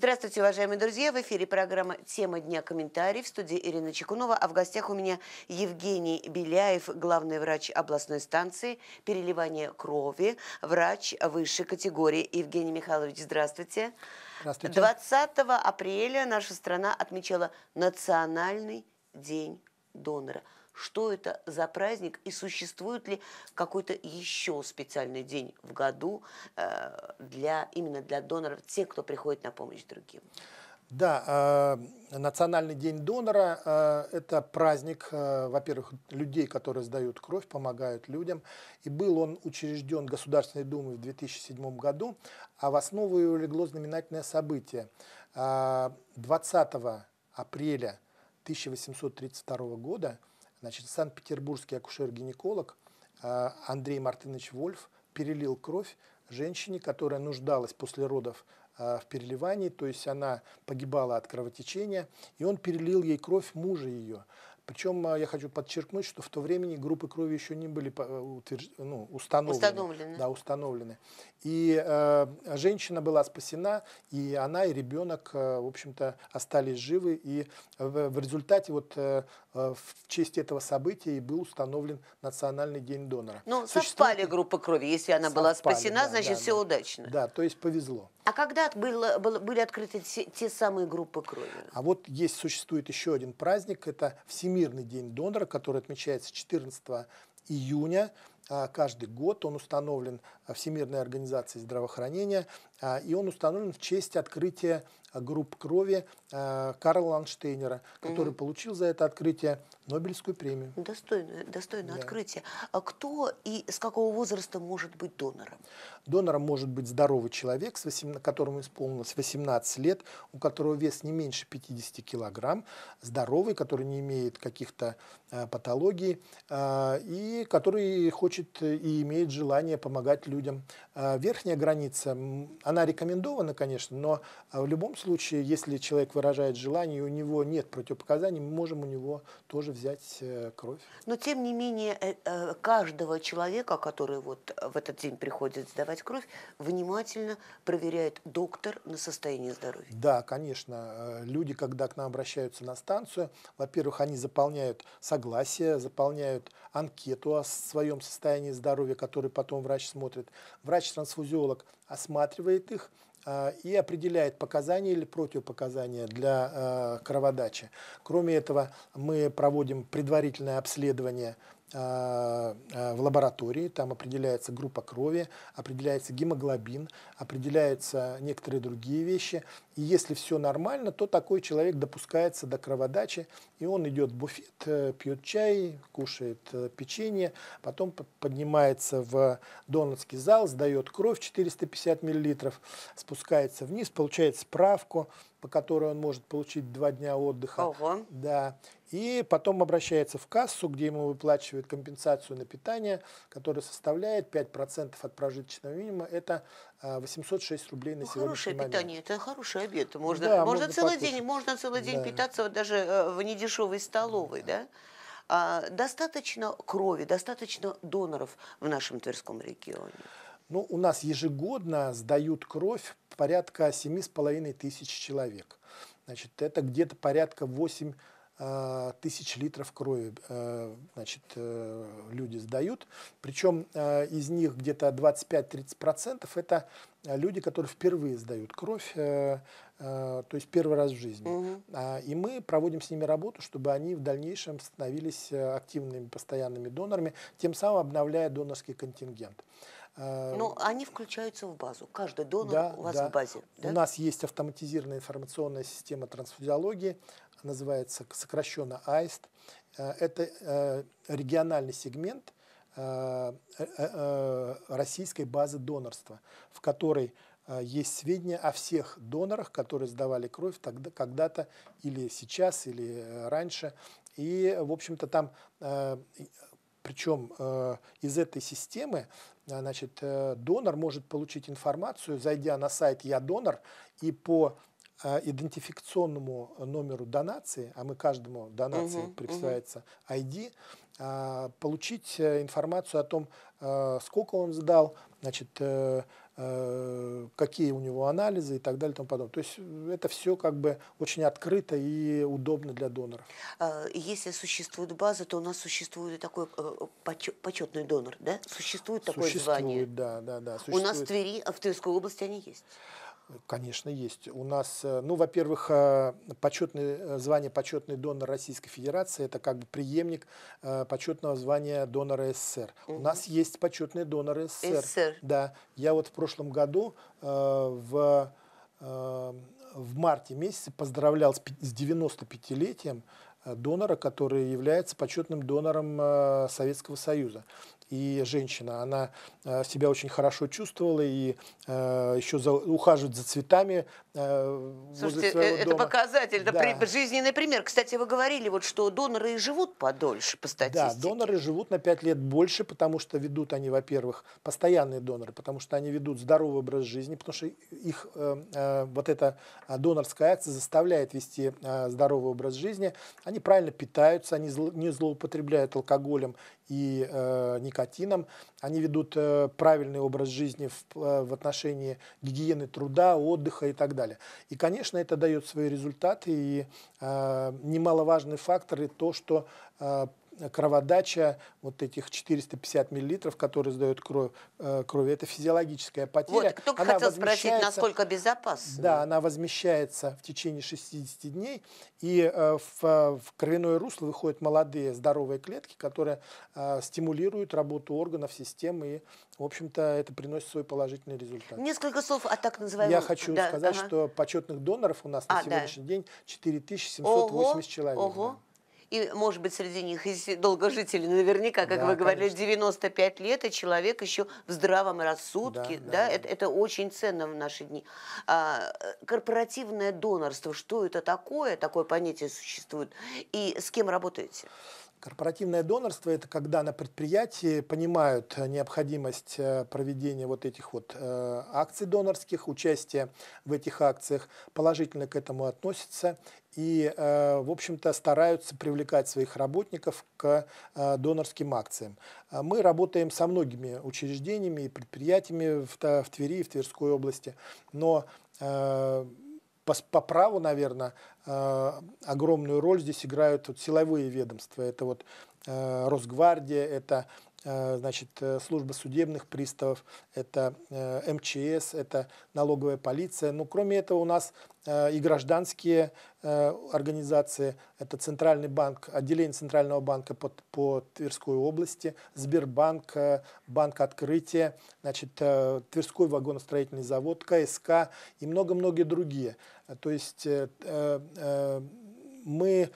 Здравствуйте, уважаемые друзья. В эфире программа «Тема дня. Комментарий» в студии Ирина Чекунова. А в гостях у меня Евгений Беляев, главный врач областной станции переливания крови, врач высшей категории. Евгений Михайлович, здравствуйте. Здравствуйте. 20 апреля наша страна отмечала Национальный день донора – что это за праздник и существует ли какой-то еще специальный день в году э, для, именно для доноров, тех, кто приходит на помощь другим. Да, э, Национальный день донора э, – это праздник, э, во-первых, людей, которые сдают кровь, помогают людям. И был он учрежден Государственной Думой в 2007 году, а в основу его легло знаменательное событие. Э, 20 апреля 1832 года – Значит, санкт-петербургский акушер-гинеколог э, Андрей Мартынович Вольф перелил кровь женщине, которая нуждалась после родов э, в переливании, то есть она погибала от кровотечения, и он перелил ей кровь мужа ее. Причем а, я хочу подчеркнуть, что в то время группы крови еще не были э, утвержд... ну, установлены. установлены. Да, установлены. И э, женщина была спасена, и она, и ребенок, э, в общем-то, остались живы. И в, в результате вот э, э, в честь этого события и был установлен Национальный день донора. Ну, Существует... совпали группы крови. Если она совпали, была спасена, да, значит, да, все да. удачно. Да, то есть повезло. А когда было, было, были открыты те, те самые группы крови? А вот есть, существует еще один праздник, это Всемирный день донора, который отмечается 14 июня а, каждый год. Он установлен а, Всемирной организацией здравоохранения, а, и он установлен в честь открытия групп крови Карла Ланштейнера, который угу. получил за это открытие Нобелевскую премию. Достойное, достойное да. открытие. А кто и с какого возраста может быть донором? Донором может быть здоровый человек, с 18, которому исполнилось 18 лет, у которого вес не меньше 50 килограмм, здоровый, который не имеет каких-то э, патологий э, и который хочет и имеет желание помогать людям. Э, верхняя граница, она рекомендована, конечно, но э, в любом случае, если человек выражает желание и у него нет противопоказаний, мы можем у него тоже взять э, кровь. Но тем не менее, э, каждого человека, который вот в этот день приходит сдавать, сдавать кровь, внимательно проверяет доктор на состояние здоровья. Да, конечно. Э, люди, когда к нам обращаются на станцию, во-первых, они заполняют согласие, заполняют анкету о своем состоянии здоровья, который потом врач смотрит. Врач-трансфузиолог осматривает их, э, и определяет показания или противопоказания для э, кроводачи. Кроме этого, мы проводим предварительное обследование а, а, в лаборатории, там определяется группа крови, определяется гемоглобин, определяются некоторые другие вещи, и если все нормально, то такой человек допускается до кроводачи, и он идет в буфет, э, пьет чай, кушает э, печенье, потом поднимается в донорский зал, сдает кровь 450 мл, спускается вниз, получает справку, по которой он может получить два дня отдыха. Ого. Да. И потом обращается в кассу, где ему выплачивают компенсацию на питание, которая составляет 5% от прожиточного минимума. Это 806 а, рублей на ну, сегодняшний хорошее момент. питание, это хороший обед. Ну можно, да, можно, можно целый покушать. день, можно целый день да. питаться вот даже э, в недешевой столовой, да? да? А, достаточно крови, достаточно доноров в нашем Тверском регионе. Ну, у нас ежегодно сдают кровь порядка 7,5 тысяч человек. Значит, это где-то порядка 8 Э, тысяч литров крови э, значит, э, люди сдают. Причем из них где-то 25-30% процентов это люди, которые впервые сдают кровь, то есть первый раз в жизни. Угу. И мы проводим с ними работу, чтобы они в дальнейшем становились активными постоянными донорами, тем самым обновляя донорский контингент. Но ну, они включаются в базу. Каждый донор да, у вас да. в базе. Да? У нас есть автоматизированная информационная система трансфузиологии, называется сокращенно АИСТ. Э, это э, региональный сегмент э, российской базы донорства, в которой есть сведения о всех донорах, которые сдавали кровь тогда, когда-то или сейчас, или раньше. И, в общем-то, там, причем из этой системы, значит, донор может получить информацию, зайдя на сайт «Я донор», и по Э, идентификационному номеру донации, а мы каждому донации угу, присваивается угу. ID, э, получить э, информацию о том, сколько он сдал, значит, какие у него анализы и так далее и тому подобное. То есть это все как бы очень открыто и удобно для доноров. А, если существует база, то у нас существует такой почетный донор, да? Существует такое существует, звание? Существует, да, да, да. Существует. У нас в Твери, в Тверской области они есть? Конечно, есть. У нас, э, ну, во-первых, э, почетное, э, звание почетный донор Российской Федерации – это как бы преемник почетного звания донора СССР. Угу. У нас есть почетные доноры СССР. СССР. Да. Я вот в прошлом году в, в марте месяце поздравлял с 95-летием донора, который является почетным донором Советского Союза и женщина. Она э, себя очень хорошо чувствовала и э, еще за, ухаживает за цветами э, Слушайте, это дома. показатель, да. это да. жизненный пример. Кстати, вы говорили, вот, что доноры и живут подольше по статистике. Да, доноры живут на 5 лет больше, потому что ведут они, во-первых, постоянные доноры, потому что они ведут здоровый образ жизни, потому что их вот эта донорская акция заставляет вести здоровый образ жизни. Они правильно питаются, они не злоупотребляют алкоголем и э, никотином. Они ведут э, правильный образ жизни в, э, в отношении гигиены труда, отдыха и так далее. И, конечно, это дает свои результаты. И э, немаловажный фактор и то, что э, кроводача вот этих 450 миллилитров, которые сдают кровь, э, крови, это физиологическая потеря. Вот, кто она хотел спросить, насколько безопасно. Да, она возмещается в течение 60 дней, и э, в, э, в кровяное русло выходят молодые здоровые клетки, которые стимулируют работу органов, системы, и, в общем-то, это приносит свой положительный результат. Несколько слов о так называемом... Я хочу да, сказать, ага. что почетных доноров у нас а, на сегодняшний да. день 4780 ого, человек. Ого. Да и, может быть, среди них и долгожители, наверняка, как да, вы говорили, конечно. 95 лет, и человек еще в здравом рассудке, да, да, да. Это, это очень ценно в наши дни. А, э, корпоративное донорство, что это такое, такое понятие существует, и с кем работаете? Корпоративное донорство – это когда на предприятии понимают необходимость э, проведения вот этих вот э, акций донорских, участия в этих акциях, положительно к этому относятся и, э, в общем-то, стараются привлекать своих работников к донорским акциям. Мы работаем со многими учреждениями и предприятиями в Твери и в Тверской области, но по, по праву, наверное, э, огромную роль здесь играют вот силовые ведомства. Это вот э, Росгвардия, это Э, значит, э, служба судебных приставов, это э, МЧС, это налоговая полиция. Ну, кроме этого, у нас и гражданские организации, это Центральный банк, отделение Центрального банка по, по Тверской области, Сбербанк, Банк Открытия, значит, Тверской вагоностроительный завод, КСК и много-многие другие. То есть мы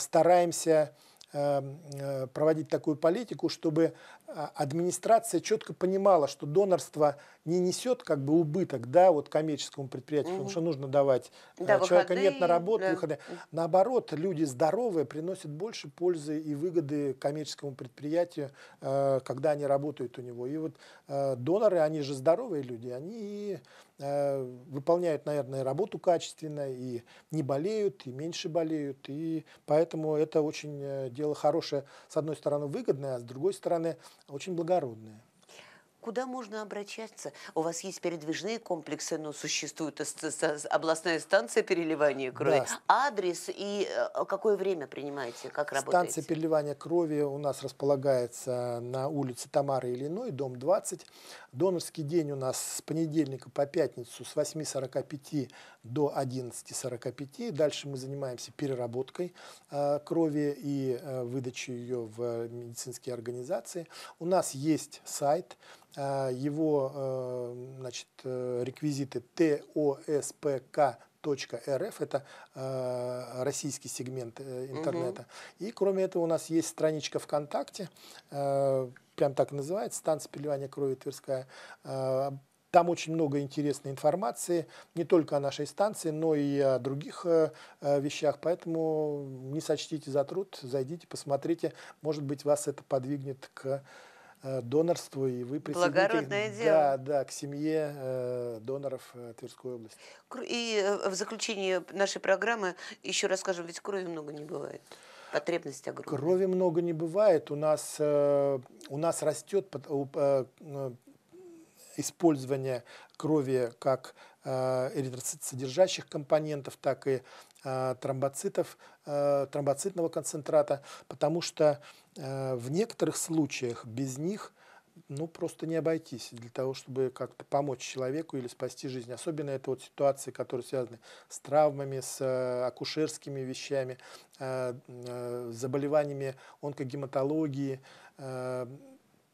стараемся Эм, э, проводить такую политику, чтобы а, администрация четко понимала, что донорство не несет как бы убыток, да, вот коммерческому предприятию, угу. потому что нужно давать, а, да, человека выходные, нет на работу, да. выходы. Наоборот, люди здоровые приносят больше пользы и выгоды коммерческому предприятию, а, когда они работают у него. И вот доноры, они же здоровые люди, они выполняют, наверное, работу качественно, и не болеют, и меньше болеют, и поэтому это очень э, дело хорошее, с одной стороны, выгодное, а с другой стороны, очень благородное куда можно обращаться? У вас есть передвижные комплексы, но существует областная станция переливания крови. Да. Адрес и э, какое время принимаете, как станция работаете? Станция переливания крови у нас располагается на улице Тамары Ильиной, дом 20. Донорский день у нас с понедельника по пятницу с 8.45 до 11.45. Дальше мы занимаемся переработкой э, крови и э, выдачей ее в медицинские организации. У нас есть сайт а, его э, значит, э, реквизиты TOSPK.RF, это э, российский сегмент интернета. Угу. И кроме этого у нас есть страничка ВКонтакте, прям так называется, станция переливания крови Тверская. Там очень много интересной информации, не только о нашей станции, но и о других вещах. Поэтому не сочтите за труд, зайдите, посмотрите. Может быть, вас это подвигнет к Э, донорству, и вы Благородное дело. Да, да, к семье э, доноров э, Тверской области. И в заключение нашей программы еще раз скажем ведь крови много не бывает. Потребность огромная. Крови много не бывает. У нас, у нас растет использования крови как э, эритроцитсодержащих компонентов, так и э, тромбоцитов, э, тромбоцитного концентрата, потому что в некоторых случаях без них ну, просто не обойтись для того, чтобы как-то помочь человеку или спасти жизнь. Особенно это вот ситуации, которые связаны с травмами, с акушерскими вещами, заболеваниями онкогематологии,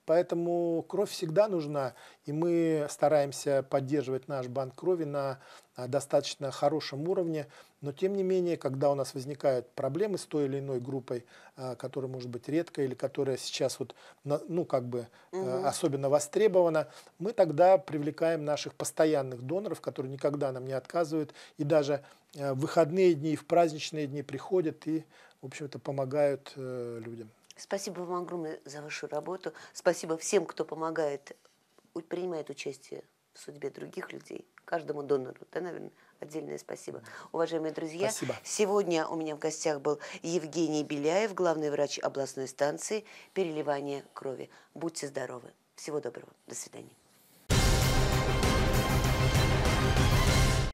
Поэтому кровь всегда нужна, и мы стараемся поддерживать наш банк крови на а, достаточно хорошем уровне. Но тем не менее, когда у нас возникают проблемы с той или иной группой, а, которая может быть редкая или которая сейчас вот, ну, как бы угу. особенно востребована, мы тогда привлекаем наших постоянных доноров, которые никогда нам не отказывают, и даже в выходные дни и в праздничные дни приходят и, в общем-то, помогают э, людям. Спасибо вам огромное за вашу работу. Спасибо всем, кто помогает, принимает участие в судьбе других людей, каждому донору. Да, наверное, отдельное спасибо. Уважаемые друзья, спасибо. сегодня у меня в гостях был Евгений Беляев, главный врач областной станции переливания крови. Будьте здоровы. Всего доброго. До свидания.